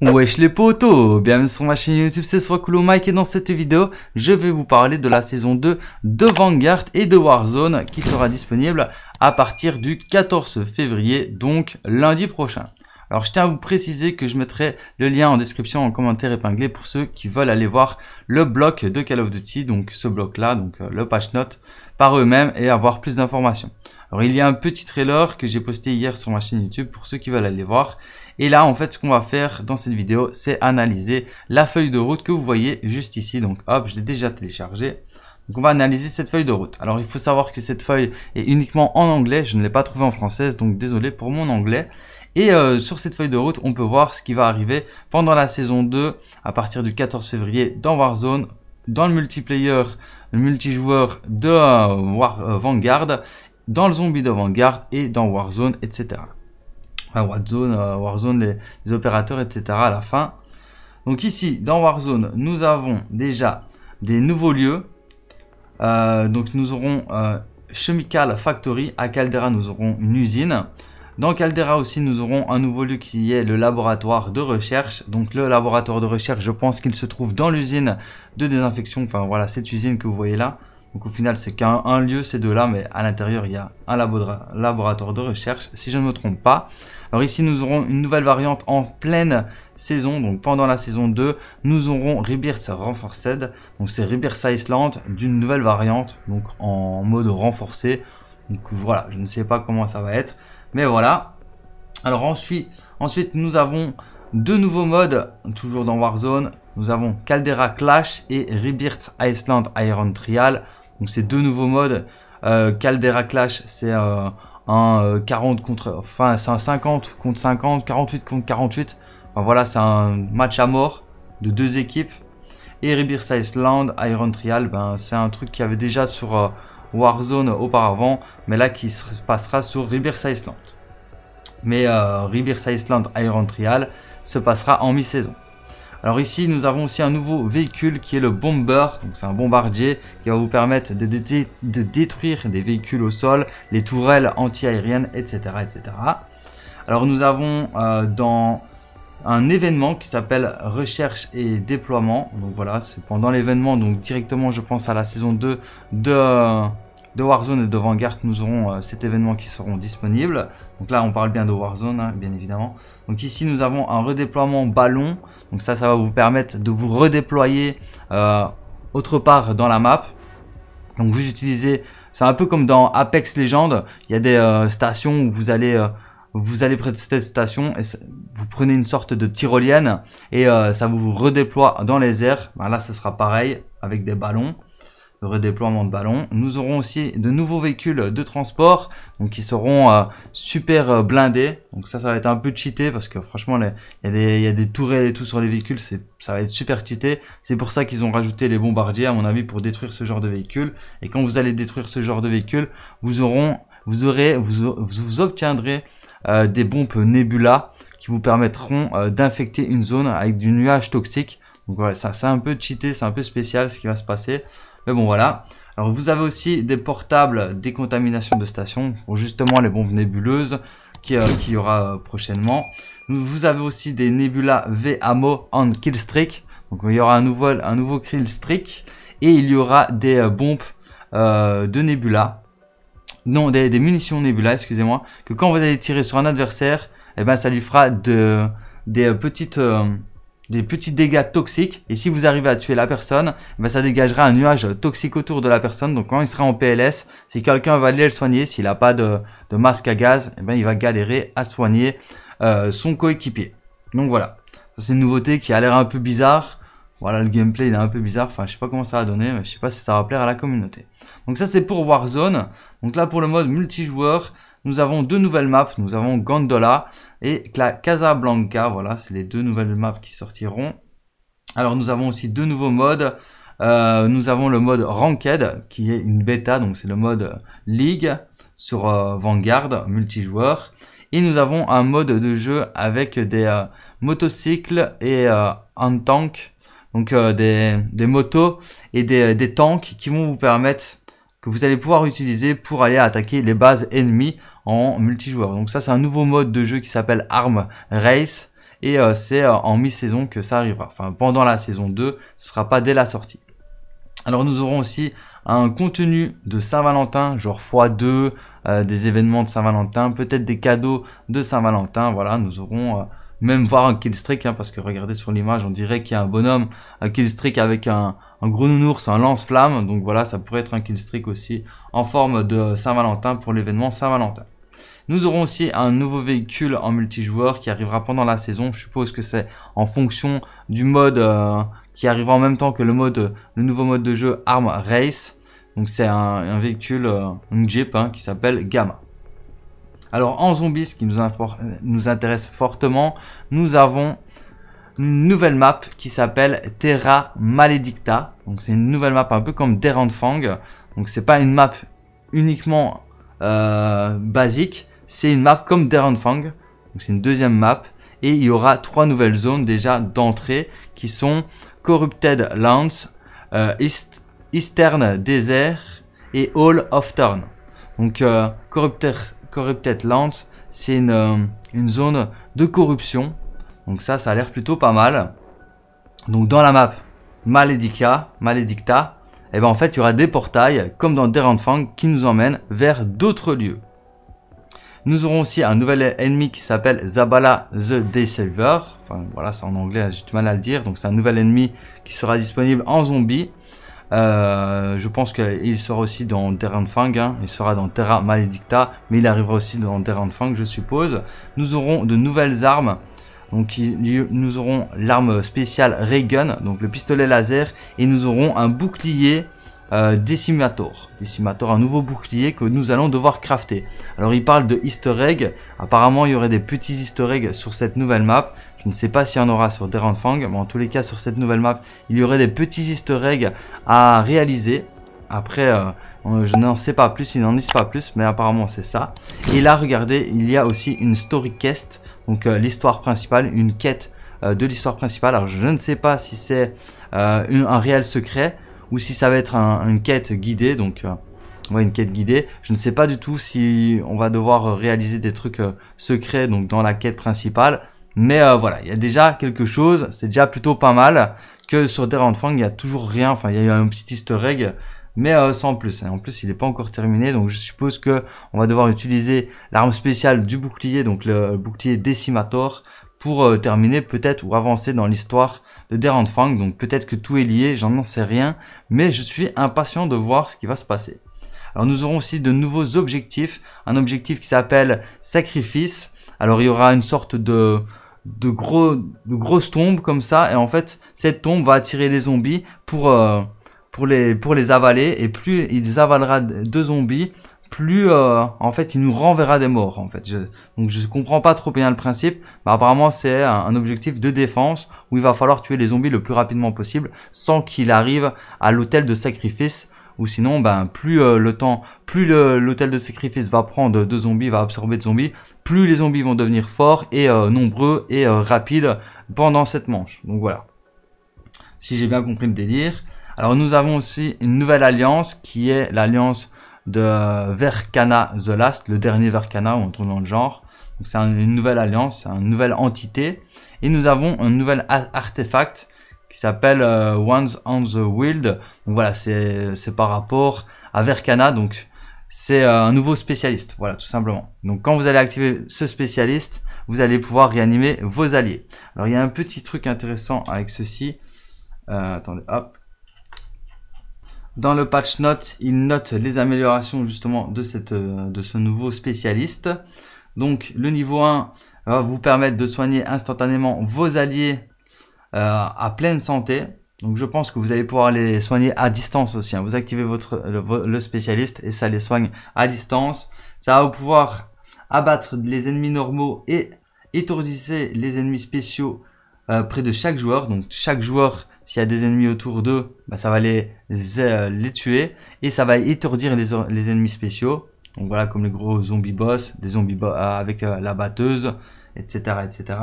Wesh les potos, bienvenue sur ma chaîne YouTube, c'est Swakulu Mike et dans cette vidéo, je vais vous parler de la saison 2 de Vanguard et de Warzone qui sera disponible à partir du 14 février, donc lundi prochain. Alors je tiens à vous préciser que je mettrai le lien en description en commentaire épinglé pour ceux qui veulent aller voir le bloc de Call of Duty, donc ce bloc là, donc euh, le patch note par eux-mêmes et avoir plus d'informations. Alors il y a un petit trailer que j'ai posté hier sur ma chaîne YouTube pour ceux qui veulent aller voir. Et là en fait ce qu'on va faire dans cette vidéo c'est analyser la feuille de route que vous voyez juste ici. Donc hop je l'ai déjà téléchargée. Donc on va analyser cette feuille de route. Alors il faut savoir que cette feuille est uniquement en anglais, je ne l'ai pas trouvée en française, donc désolé pour mon anglais. Et euh, sur cette feuille de route, on peut voir ce qui va arriver pendant la saison 2, à partir du 14 février, dans Warzone, dans le multiplayer, le multijoueur de euh, War, euh, Vanguard, dans le zombie d'avant-garde et dans Warzone, etc. Warzone, euh, Warzone les, opérateurs, etc. à la fin. Donc ici, dans Warzone, nous avons déjà des nouveaux lieux. Euh, donc nous aurons euh, Chemical Factory. À Caldera, nous aurons une usine. Dans Caldera aussi, nous aurons un nouveau lieu qui est le laboratoire de recherche. Donc le laboratoire de recherche, je pense qu'il se trouve dans l'usine de désinfection. Enfin voilà, cette usine que vous voyez là. Donc au final, c'est qu'un lieu, ces deux-là, mais à l'intérieur, il y a un laboratoire de recherche, si je ne me trompe pas. Alors ici, nous aurons une nouvelle variante en pleine saison, donc pendant la saison 2, nous aurons Rebirth Renforced, donc c'est Rebirth Island d'une nouvelle variante, donc en mode renforcé. Donc voilà, je ne sais pas comment ça va être, mais voilà. Alors ensuite, ensuite nous avons deux nouveaux modes, toujours dans Warzone. Nous avons Caldera Clash et Rebirth Island Iron Trial. Donc c'est deux nouveaux modes. Euh, Caldera Clash, c'est euh, un 40 euh, contre, enfin c'est 50 contre 50, 48 contre 48. voilà, c'est un match à mort de deux équipes. Et Rebirth Island, Iron Trial, ben, c'est un truc qui avait déjà sur Warzone auparavant, mais là qui se passera sur Rebirth Island. Mais Rebirth Island, Iron Trial se passera en mi-saison. Alors ici, nous avons aussi un nouveau véhicule qui est le Bomber. Donc c'est un bombardier qui va vous permettre de, détruire des véhicules au sol, les tourelles anti-aériennes, etc., etc. Alors nous avons euh, dans un événement qui s'appelle recherche et déploiement. Donc voilà, c'est pendant l'événement, donc directement je pense à la saison 2 de de Warzone et de Vanguard, nous aurons euh, cet événement qui seront disponibles. Donc là, on parle bien de Warzone, hein, bien évidemment. Donc ici, nous avons un redéploiement ballon. Donc ça, ça va vous permettre de vous redéployer euh, autre part dans la map. Donc vous utilisez, c'est un peu comme dans Apex Legends, il y a des euh, stations où vous allez... vous allez près de cette station et vous prenez une sorte de tyrolienne et ça vous redéploie dans les airs. Ben là, ce sera pareil avec des ballons redéploiement de ballons. Nous aurons aussi de nouveaux véhicules de transport, donc qui seront euh, super euh, blindés. Donc ça, ça va être un peu cheaté, parce que franchement, il y, a des tourelles et tout sur les véhicules, ça va être super cheaté. C'est pour ça qu'ils ont rajouté les bombardiers, à mon avis, pour détruire ce genre de véhicule. Et quand vous allez détruire ce genre de véhicule, vous vous aurez, vous, obtiendrez euh, des bombes Nebula qui vous permettront d'infecter une zone avec du nuage toxique donc ouais, ça c'est un peu cheaté, c'est un peu spécial ce qui va se passer. Mais bon voilà. Alors vous avez aussi des portables décontamination de station, pour justement les bombes nébuleuses qui, euh, qui y aura euh, prochainement. Vous avez aussi des Nebula VAMO and Killstreak. Donc il y aura un nouveau, un nouveau Killstreak. Et il y aura des euh, bombes de nébula Non, des, munitions nébula excusez-moi. Que quand vous allez tirer sur un adversaire, Et eh ben, ça lui fera de, des petites des petits dégâts toxiques. Et si vous arrivez à tuer la personne, ben ça dégagera un nuage toxique autour de la personne. Donc quand il sera en PLS, si quelqu'un va aller le soigner, s'il n'a pas de, masque à gaz, eh ben il va galérer à soigner euh, son coéquipier. Donc voilà, c'est une nouveauté qui a l'air un peu bizarre. Voilà, le gameplay il est un peu bizarre. Enfin, je sais pas comment ça va donner, mais je sais pas si ça va plaire à la communauté. Donc ça, c'est pour Warzone. Donc là, pour le mode multijoueur, nous avons deux nouvelles maps, nous avons Gondola et Casablanca, voilà, c'est les deux nouvelles maps qui sortiront. Alors nous avons aussi deux nouveaux modes. Euh, nous avons le mode Ranked, qui est une bêta, donc c'est le mode League sur euh, Vanguard, multijoueur. Et nous avons un mode de jeu avec des euh, motocycles et un tank, donc des, motos et des, des tanks qui vont vous permettre que vous allez pouvoir utiliser pour aller attaquer les bases ennemies en multijoueur. Donc ça c'est un nouveau mode de jeu qui s'appelle Arm Race et euh, c'est euh, en mi-saison que ça arrivera. Enfin pendant la saison 2, ce sera pas dès la sortie. Alors nous aurons aussi un contenu de Saint-Valentin, genre x2, euh, des événements de Saint-Valentin, peut-être des cadeaux de Saint-Valentin. Voilà, nous aurons même voir un killstreak, hein, parce que regardez sur l'image, on dirait qu'il y a un bonhomme, un killstreak avec un, un gros nounours, un lance-flamme. Donc voilà, ça pourrait être un killstreak aussi en forme de Saint-Valentin pour l'événement Saint-Valentin. Nous aurons aussi un nouveau véhicule en multijoueur qui arrivera pendant la saison. Je suppose que c'est en fonction du mode euh, qui arrivera en même temps que le mode, le nouveau mode de jeu Arm Race. Donc c'est un, véhicule, euh, Jeep hein, qui s'appelle Gamma. Alors en zombies, ce qui nous, nous intéresse fortement, nous avons une nouvelle map qui s'appelle Terra Maledicta. Donc c'est une nouvelle map un peu comme Fang. Donc c'est pas une map uniquement euh, basique, c'est une map comme Fang. Donc c'est une deuxième map et il y aura trois nouvelles zones déjà d'entrée qui sont Corrupted Lands, euh, Eastern Desert et Hall of Turn. Donc euh, Corrupted, Corrupted Lands, c'est une, une zone de corruption donc ça, ça a l'air plutôt pas mal. Donc dans la map Maledicta Malédicta, et eh ben en fait, il y aura des portails, comme dans Fang qui nous emmènent vers d'autres lieux. Nous aurons aussi un nouvel ennemi qui s'appelle Zabala the Deceiver. Enfin voilà, c'est en anglais, j'ai du mal à le dire. Donc c'est un nouvel ennemi qui sera disponible en zombie. Euh, je pense qu'il sera aussi dans Derenfang, hein. il sera dans Terra Maledicta, mais il arrivera aussi dans Fang, je suppose. Nous aurons de nouvelles armes donc nous aurons l'arme spéciale Gun, donc le pistolet laser, et nous aurons un bouclier euh, Decimator. Decimator, un nouveau bouclier que nous allons devoir crafter. Alors il parle de easter egg, apparemment il y aurait des petits easter eggs sur cette nouvelle map. Je ne sais pas s'il y en aura sur Fang, mais en tous les cas sur cette nouvelle map, il y aurait des petits easter eggs à réaliser. Après, euh, je n'en sais pas plus, ils n'en disent pas plus, mais apparemment c'est ça. Et là, regardez, il y a aussi une story quest donc euh, l'histoire principale, une quête euh, de l'histoire principale. Alors je ne sais pas si c'est euh, un réel secret ou si ça va être une quête guidée. Donc ouais, une quête guidée. Je ne sais pas du tout si on va devoir réaliser des trucs secrets donc dans la quête principale. Mais voilà, il y a déjà quelque chose, c'est déjà plutôt pas mal que sur Terra Fang, il y a toujours rien, enfin il y a eu un petit easter egg mais euh, sans plus. Hein. En plus, il n'est pas encore terminé, donc je suppose que on va devoir utiliser l'arme spéciale du bouclier, donc le euh, bouclier Decimator, pour euh, terminer peut-être ou avancer dans l'histoire de Derrand Fang. Donc peut-être que tout est lié, j'en sais rien, mais je suis impatient de voir ce qui va se passer. Alors nous aurons aussi de nouveaux objectifs, un objectif qui s'appelle Sacrifice. Alors il y aura une sorte de de gros de grosses tombes comme ça et en fait cette tombe va attirer les zombies pour euh, pour les, pour les avaler. Et plus il avalera deux zombies, plus euh, en fait il nous renverra des morts en fait. Je, donc je comprends pas trop bien le principe, mais apparemment c'est un, objectif de défense où il va falloir tuer les zombies le plus rapidement possible sans qu'il arrive à l'hôtel de sacrifice ou sinon ben plus euh, le temps, plus l'hôtel de sacrifice va prendre de zombies, va absorber de zombies, plus les zombies vont devenir forts et euh, nombreux et rapides pendant cette manche. Donc voilà. Si j'ai bien compris le délire. Alors nous avons aussi une nouvelle alliance qui est l'alliance de Verkana The Last, le dernier Verkana ou un tournant dans le genre. Donc c'est une nouvelle alliance, une nouvelle entité. Et nous avons un nouvel artefact qui s'appelle euh, on the Wild. Donc voilà, c'est par rapport à Verkana, donc c'est euh, un nouveau spécialiste, voilà tout simplement. Donc quand vous allez activer ce spécialiste, vous allez pouvoir réanimer vos alliés. Alors il y a un petit truc intéressant avec ceci. Euh, attendez, hop, dans le patch note, il note les améliorations justement de, cette, euh, de ce nouveau spécialiste. Donc le niveau 1 va vous permettre de soigner instantanément vos alliés euh, à pleine santé. Donc je pense que vous allez pouvoir les soigner à distance aussi. Hein. Vous activez votre, le, spécialiste et ça les soigne à distance. Ça va pouvoir abattre les ennemis normaux et étourdisser les ennemis spéciaux euh, près de chaque joueur. Donc chaque joueur s'il y a des ennemis autour d'eux, bah, ça va les, euh, les, tuer. Et ça va étourdir les, ennemis spéciaux. Donc voilà, comme les gros zombies boss, des zombies euh, avec euh, la batteuse, etc., etc.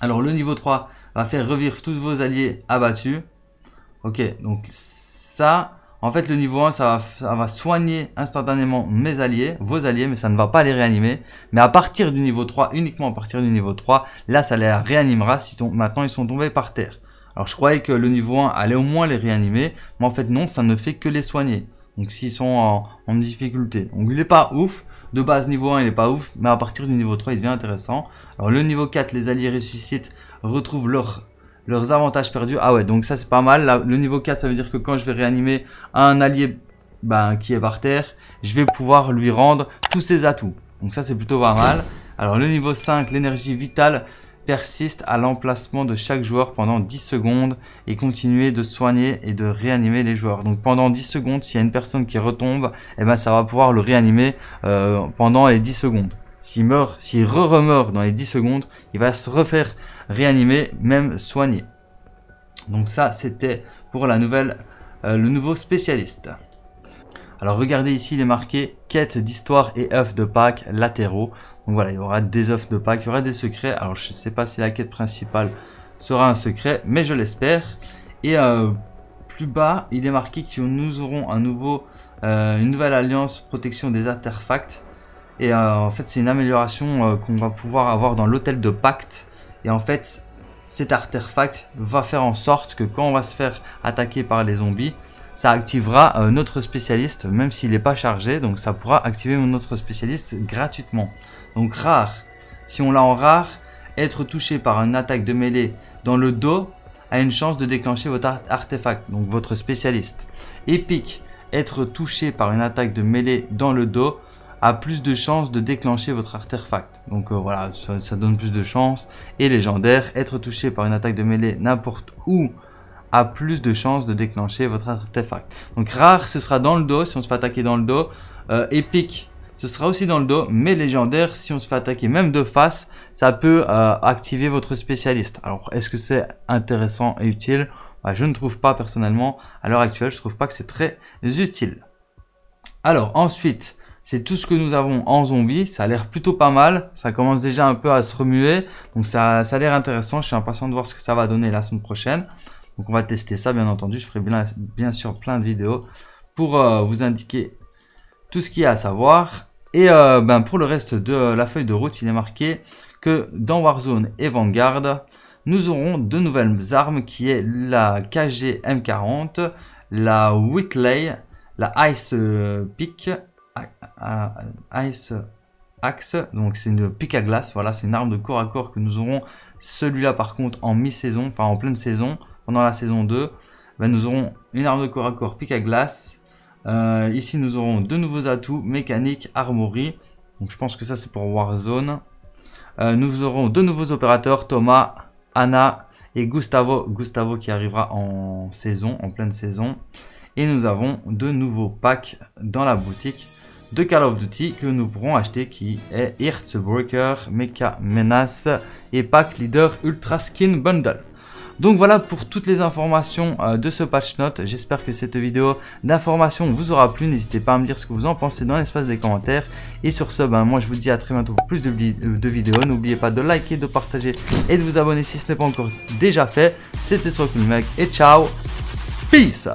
Alors le niveau 3 va faire revivre tous vos alliés abattus. Ok, donc ça, en fait, le niveau 1, ça va, ça va, soigner instantanément mes alliés, vos alliés, mais ça ne va pas les réanimer. Mais à partir du niveau 3, uniquement à partir du niveau 3, là, ça les réanimera si ton, maintenant ils sont tombés par terre. Alors je croyais que le niveau 1 allait au moins les réanimer, mais en fait non, ça ne fait que les soigner. Donc s'ils sont en, difficulté. Donc il n'est pas ouf. De base niveau 1 il n'est pas ouf, mais à partir du niveau 3 il devient intéressant. Alors le niveau 4, les alliés ressuscitent, retrouvent leurs avantages perdus. Ah ouais, donc ça c'est pas mal. le niveau 4 ça veut dire que quand je vais réanimer un allié ben, qui est par terre, je vais pouvoir lui rendre tous ses atouts. Donc ça c'est plutôt pas mal. Alors le niveau 5, l'énergie vitale, persiste à l'emplacement de chaque joueur pendant 10 secondes et continuer de soigner et de réanimer les joueurs. Donc pendant 10 secondes, s'il y a une personne qui retombe, eh ben ça va pouvoir le réanimer euh, pendant les 10 secondes. S'il meurt, s'il re-remeurt dans les 10 secondes, il va se refaire réanimer, même soigner. Donc ça, c'était pour la nouvelle, euh, le nouveau spécialiste. Alors regardez ici, il est marqué quête d'histoire et œuf de Pâques latéraux. Donc voilà, il y aura des offres de pacte, il y aura des secrets. Alors je ne sais pas si la quête principale sera un secret, mais je l'espère. Et euh, plus bas, il est marqué que nous aurons un nouveau, euh, une nouvelle alliance protection des artefacts. Et euh, en fait, c'est une amélioration qu'on va pouvoir avoir dans l'hôtel de pacte. Et en fait, cet artefact va faire en sorte que quand on va se faire attaquer par les zombies, ça activera notre spécialiste, même s'il n'est pas chargé. Donc ça pourra activer notre spécialiste gratuitement donc rare. Si on l'a en rare, être touché par une attaque de mêlée dans le dos a une chance de déclencher votre artefact, donc votre spécialiste. Épique, être touché par une attaque de mêlée dans le dos a plus de chances de déclencher votre artefact. Donc euh, voilà, ça, donne plus de chances. Et légendaire, être touché par une attaque de mêlée n'importe où a plus de chances de déclencher votre artefact. Donc rare, ce sera dans le dos, si on se fait attaquer dans le dos. Euh, épique, ce sera aussi dans le dos, mais légendaire, si on se fait attaquer même de face, ça peut euh, activer votre spécialiste. Alors, est-ce que c'est intéressant et utile bah, Je ne trouve pas personnellement, à l'heure actuelle, je ne trouve pas que c'est très utile. Alors, ensuite, c'est tout ce que nous avons en zombie. Ça a l'air plutôt pas mal. Ça commence déjà un peu à se remuer. Donc ça, ça a l'air intéressant. Je suis impatient de voir ce que ça va donner la semaine prochaine. Donc on va tester ça, bien entendu. Je ferai bien, bien sûr plein de vidéos pour euh, vous indiquer tout ce qu'il y a à savoir. Et euh, ben, pour le reste de euh, la feuille de route, il est marqué que dans Warzone et Vanguard, nous aurons deux nouvelles armes qui est la KG M40, la Whitley, la Ice euh, Pick, Ice Axe, donc c'est une pique à glace, voilà, c'est une arme de corps à corps que nous aurons. Celui-là par contre en mi-saison, enfin en pleine saison, pendant la saison 2, ben, nous aurons une arme de corps à corps pique à glace, euh, ici, nous aurons deux nouveaux atouts, mécanique, armory. Donc, je pense que ça, c'est pour Warzone. Euh, nous aurons deux nouveaux opérateurs, Thomas, Anna et Gustavo. Gustavo qui arrivera en saison, en pleine saison. Et nous avons de nouveaux packs dans la boutique de Call of Duty que nous pourrons acheter qui est Earthbreaker, Mecha Menace et Pack Leader Ultra Skin Bundle. Donc voilà pour toutes les informations de ce patch note. J'espère que cette vidéo d'information vous aura plu. N'hésitez pas à me dire ce que vous en pensez dans l'espace des commentaires. Et sur ce, ben, moi je vous dis à très bientôt pour plus de, vidéos. N'oubliez pas de liker, de partager et de vous abonner si ce n'est pas encore déjà fait. C'était sur et ciao. Peace